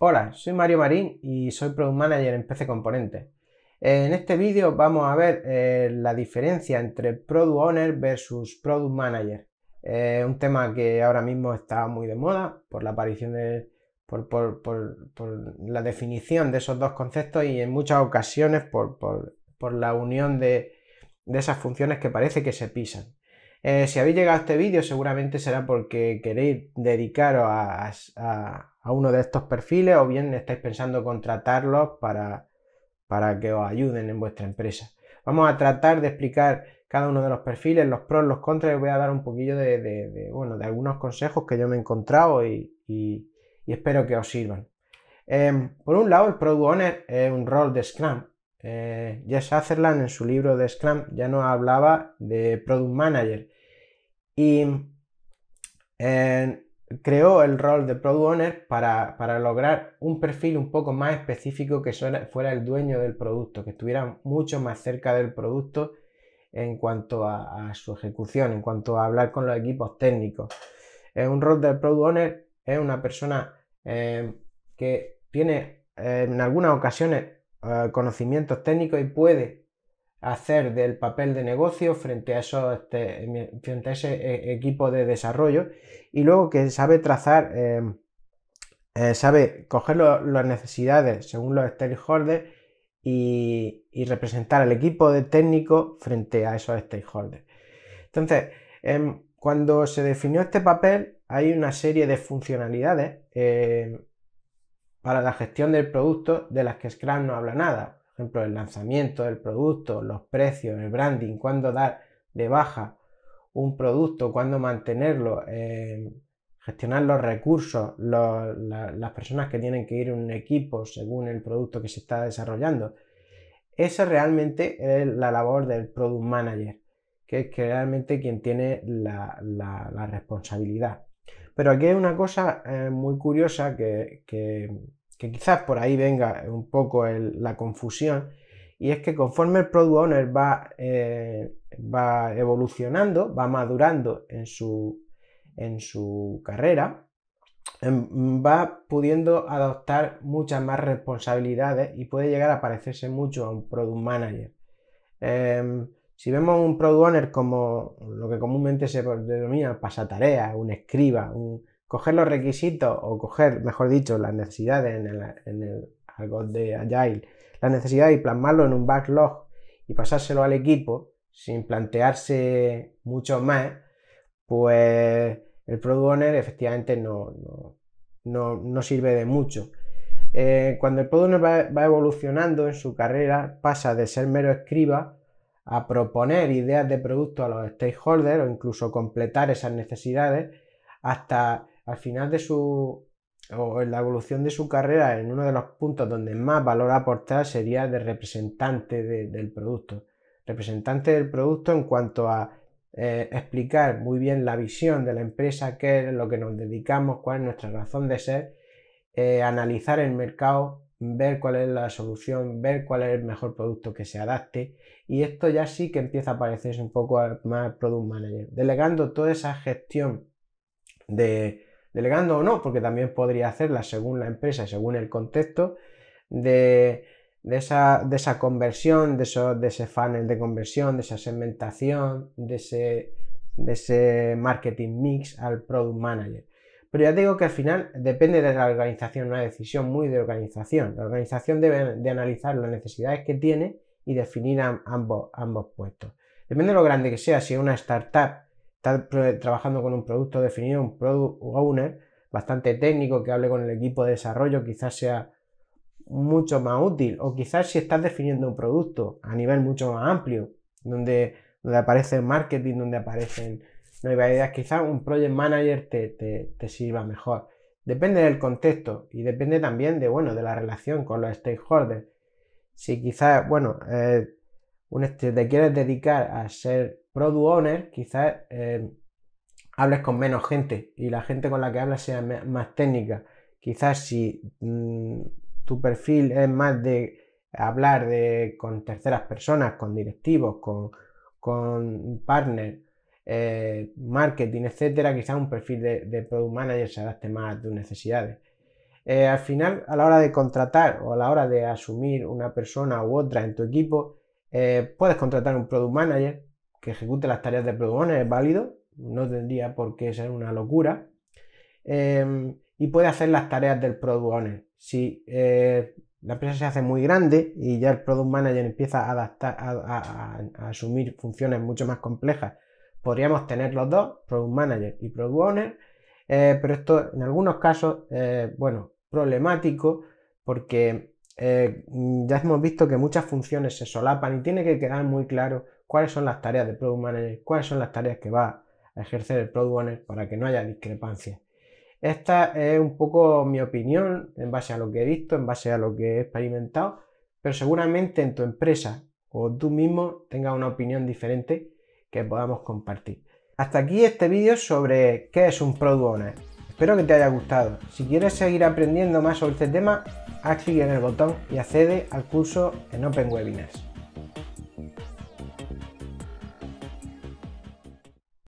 Hola, soy Mario Marín y soy Product Manager en PC Componente. Eh, en este vídeo vamos a ver eh, la diferencia entre Product Owner versus Product Manager. Eh, un tema que ahora mismo está muy de moda por la aparición de... por, la definición de esos dos conceptos y en muchas ocasiones por, la unión de esas funciones que parece que se pisan. Eh, si habéis llegado a este vídeo seguramente será porque queréis dedicaros a, uno de estos perfiles o bien estáis pensando contratarlos para, que os ayuden en vuestra empresa. Vamos a tratar de explicar cada uno de los perfiles, los pros, los contras, y voy a dar un poquillo de, bueno, de algunos consejos que yo me he encontrado y, espero que os sirvan. Em, por un lado, el Product Owner es un rol de Scrum. Eh, Jess Sutherland en su libro de Scrum ya nos hablaba de Product Manager y eh, creó el rol de Product Owner para, lograr un perfil un poco más específico que fuera el dueño del producto, que estuviera mucho más cerca del producto en cuanto a, su ejecución, en cuanto a hablar con los equipos técnicos. Eh, un rol de Product Owner es una persona eh, que tiene en algunas ocasiones conocimientos técnicos y puede hacer del papel de negocio frente a, eso, este, ese eh, equipo de desarrollo y luego que sabe trazar, em, eh, sabe coger las necesidades según los stakeholders y, representar al equipo de técnico frente a esos stakeholders. Entonces, em, cuando se definió este papel hay una serie de funcionalidades eh, para la gestión del producto de las que Scrum no habla nada ejemplo, el lanzamiento del producto, los precios, el branding, cuándo dar de baja un producto, cuándo mantenerlo, em, gestionar los recursos, las personas que tienen que ir en un equipo según el producto que se está desarrollando. Esa realmente es la labor del product manager, que es realmente quien tiene la, responsabilidad. Pero aquí hay una cosa eh, muy curiosa que, que quizás por ahí venga un poco la confusión, y es que conforme el product owner va, eh, va evolucionando, va madurando en su, en su carrera, em, va pudiendo adoptar muchas más responsabilidades y puede llegar a parecerse mucho a un product manager. Em, si vemos un product owner como lo que comúnmente se denomina pasatarea, un escriba, un coger los requisitos o coger, mejor dicho, las necesidades en el, algo de Agile, las necesidades y plasmarlo en un backlog y pasárselo al equipo sin plantearse mucho más, pues el product owner efectivamente no, sirve de mucho. Eh, cuando el product owner va evolucionando en su carrera, pasa de ser mero escriba a proponer ideas de producto a los stakeholders o incluso completar esas necesidades hasta al final de su o en la evolución de su carrera, en uno de los puntos donde más valor aportar sería de representante del producto. Representante del producto en cuanto a eh, explicar muy bien la visión de la empresa, qué es lo que nos dedicamos, cuál es nuestra razón de ser, eh, analizar el mercado, ver cuál es la solución, ver cuál es el mejor producto que se adapte. Y esto ya sí que empieza a parecerse un poco más product manager, delegando toda esa gestión de, delegando o no, porque también podría hacerla según la empresa y según el contexto de, esa, conversión, de, ese funnel de conversión, de esa segmentación, de ese, marketing mix al product manager. Pero ya digo que al final depende de la organización, una decisión muy de organización. La organización debe de analizar las necesidades que tiene y definir ambos, ambos puestos. Depende de lo grande que sea, si es una startup estar trabajando con un producto definido, un product owner bastante técnico que hable con el equipo de desarrollo, quizás sea mucho más útil. O quizás si estás definiendo un producto a nivel mucho más amplio, donde, aparece el marketing, donde aparecen nuevas ideas, quizás un project manager te, sirva mejor. Depende del contexto y depende también de, bueno, de la relación con los stakeholders. Si quizás, bueno, eh, te quieres dedicar a ser product owner, quizás eh, hables con menos gente y la gente con la que hablas sea más técnica. Quizás si mm, tu perfil es más de hablar con terceras personas, con directivos, con, partners, eh, marketing, etcétera, quizás un perfil de, product manager se adapte más a tus necesidades. Eh, al final, a la hora de contratar o a la hora de asumir una persona u otra en tu equipo, eh, puedes contratar un product manager que ejecute las tareas del product owner, es válido, no tendría por qué ser una locura. Em, y puede hacer las tareas del product owner. Si eh, la empresa se hace muy grande y ya el product manager empieza a, adaptar, a, asumir funciones mucho más complejas, podríamos tener los dos, product manager y product owner, eh, pero esto en algunos casos, bueno, problemático porque eh, mm, ya hemos visto que muchas funciones se solapan y tiene que quedar muy claro cuáles son las tareas de Product Manager, cuáles son las tareas que va a ejercer el Product Owner para que no haya discrepancias. Esta es un poco mi opinión en base a lo que he visto, en base a lo que he experimentado, pero seguramente en tu empresa o tú mismo tengas una opinión diferente que podamos compartir. Hasta aquí este vídeo sobre qué es un Product Owner. Espero que te haya gustado. Si quieres seguir aprendiendo más sobre este tema, haz clic en el botón y accede al curso en Open Webinars.